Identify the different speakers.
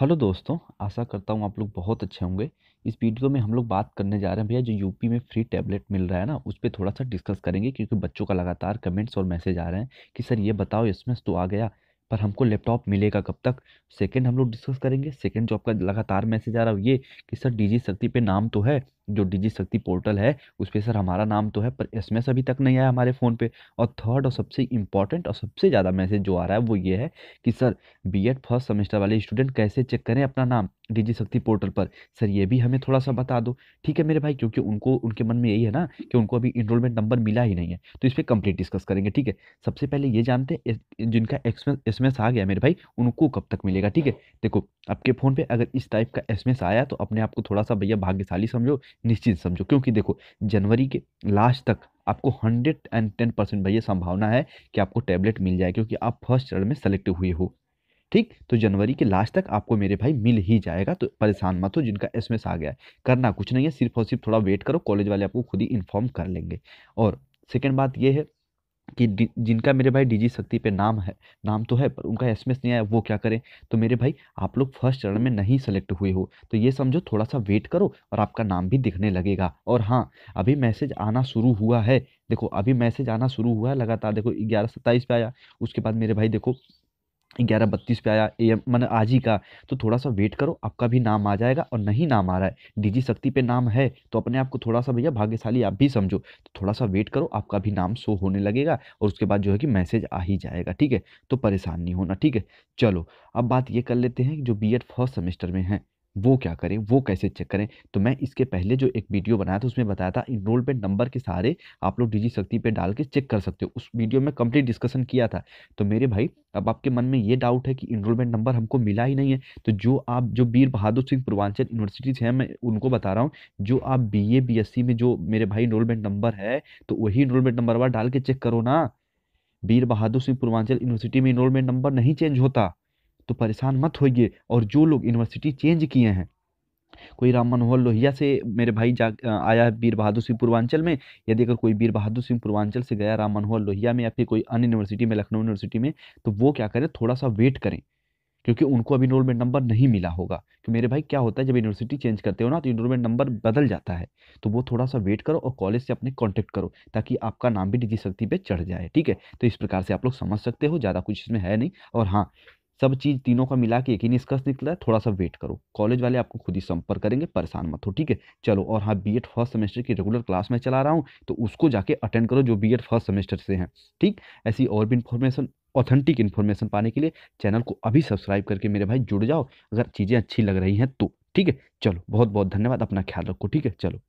Speaker 1: hello दोस्तों आशा करता हूँ आप लोग बहुत अच्छे होंगे इस वीडियो में हम लोग बात करने जा रहे हैं भैया जो यूपी में फ्री टैबलेट मिल रहा है ना उस पर थोड़ा सा डिस्कस करेंगे क्योंकि बच्चों का लगातार कमेंट्स और मैसेज आ रहे हैं कि सर ये बताओ इसमें तो आ गया पर हमको लैपटॉप मिलेगा कब तक सेकेंड हम लोग डिस्कस करेंगे सेकेंड जो आपका लगातार मैसेज आ रहा है ये कि सर डी शक्ति पे नाम तो है जो डिजी शक्ति पोर्टल है उस पर सर हमारा नाम तो है पर एस अभी तक नहीं आया हमारे फ़ोन पे और थर्ड और सबसे इम्पॉर्टेंट और सबसे ज़्यादा मैसेज जो आ रहा है वो ये है कि सर बीएड फर्स्ट सेमेस्टर वाले स्टूडेंट कैसे चेक करें अपना नाम डिजी शक्ति पोर्टल पर सर ये भी हमें थोड़ा सा बता दो ठीक है मेरे भाई क्योंकि उनको उनके मन में यही है ना कि उनको अभी इनरोलमेंट नंबर मिला ही नहीं है तो इस पर कंप्लीट डिस्कस करेंगे ठीक है सबसे पहले ये जानते हैं जिनका एस एम आ गया मेरे भाई उनको कब तक मिलेगा ठीक है देखो आपके फ़ोन पर अगर इस टाइप का एस आया तो अपने आप को थोड़ा सा भैया भाग्यशाली समझो निश्चित समझो क्योंकि देखो जनवरी के लास्ट तक आपको हंड्रेड एंड टेन परसेंट भैया संभावना है कि आपको टैबलेट मिल जाए क्योंकि आप फर्स्ट चरण में सेलेक्ट हुए हो ठीक तो जनवरी के लास्ट तक आपको मेरे भाई मिल ही जाएगा तो परेशान मत हो जिनका एसएमएस आ गया है करना कुछ नहीं है सिर्फ और सिर्फ थोड़ा वेट करो कॉलेज वाले आपको खुद ही इन्फॉर्म कर लेंगे और सेकेंड बात यह है कि जिनका मेरे भाई डीजी शक्ति पे नाम है नाम तो है पर उनका एसएमएस नहीं आया वो क्या करें तो मेरे भाई आप लोग फर्स्ट चरण में नहीं सेलेक्ट हुए हो तो ये समझो थोड़ा सा वेट करो और आपका नाम भी दिखने लगेगा और हाँ अभी मैसेज आना शुरू हुआ है देखो अभी मैसेज आना शुरू हुआ है लगातार देखो ग्यारह सत्ताईस पे आया उसके बाद मेरे भाई देखो ग्यारह बत्तीस पे आया ए मैंने आज ही का तो थोड़ा सा वेट करो आपका भी नाम आ जाएगा और नहीं नाम आ रहा है डीजी शक्ति पे नाम है तो अपने आप को थोड़ा सा भैया भाग्यशाली आप भी समझो तो थोड़ा सा वेट करो आपका भी नाम शो होने लगेगा और उसके बाद जो है कि मैसेज आ ही जाएगा ठीक है तो परेशान नहीं होना ठीक है चलो अब बात ये कर लेते हैं जो बी फर्स्ट सेमेस्टर में है वो क्या करें वो कैसे चेक करें तो मैं इसके पहले जो एक वीडियो बनाया था उसमें बताया था इनरोलमेंट नंबर के सहारे आप लोग डिजी शक्ति पे डाल के चेक कर सकते हो उस वीडियो में कंप्लीट डिस्कशन किया था तो मेरे भाई अब आपके मन में ये डाउट है कि इनरोलमेंट नंबर हमको मिला ही नहीं है तो जो आप जो वीर बहादुर सिंह पूर्वांचल यूनिवर्सिटीज़ हैं मैं उनको बता रहा हूँ जो आप B A B S C में जो मेरे भाई इनरोलमेंट नंबर है तो वही इनरोलमेंट नंबर वाला डाल के चेक करो ना वीर बहादुर सिंह पूर्वांचल यूनिवर्सिटी में इनरोलमेंट नंबर नहीं चेंज होता तो परेशान मत होइए और जो लोग यूनिवर्सिटी चेंज किए हैं कोई राम मनोहर लोहिया से मेरे भाई जा आया है वीर बहादुर सिंह पूर्वांचल में यदि अगर कोई वीर बहादुर सिंह पूर्वांचल से गया राम मनोहर लोहिया में या फिर कोई अन्य यूनिवर्सिटी में लखनऊ यूनिवर्सिटी में तो वो क्या करें थोड़ा सा वेट करें क्योंकि उनको अभी इनरोलमेंट नंबर नहीं मिला होगा कि मेरे भाई क्या होता है जब यूनिवर्सिटी चेंज करते हो ना तो इनरोलमेंट नंबर बदल जाता है तो वो थोड़ा सा वेट करो और कॉलेज से अपने कॉन्टैक्ट करो ताकि आपका नाम भी डिजी शक्ति पर चढ़ जाए ठीक है तो इस प्रकार से आप लोग समझ सकते हो ज़्यादा कुछ इसमें है नहीं और हाँ सब चीज़ तीनों का मिला के एक ही निष्कर्ष निकला है थोड़ा सा वेट करो कॉलेज वाले आपको खुद ही संपर्क करेंगे परेशान मत हो ठीक है चलो और हाँ बी फर्स्ट सेमेस्टर की रेगुलर क्लास में चला रहा हूँ तो उसको जाके अटेंड करो जो बी फर्स्ट सेमेस्टर से हैं ठीक ऐसी और भी इन्फॉर्मेशन ऑथेंटिक इन्फॉर्मेशन पाने के लिए चैनल को अभी सब्सक्राइब करके मेरे भाई जुड़ जाओ अगर चीज़ें अच्छी लग रही हैं तो ठीक है चलो बहुत बहुत धन्यवाद अपना ख्याल रखो ठीक है चलो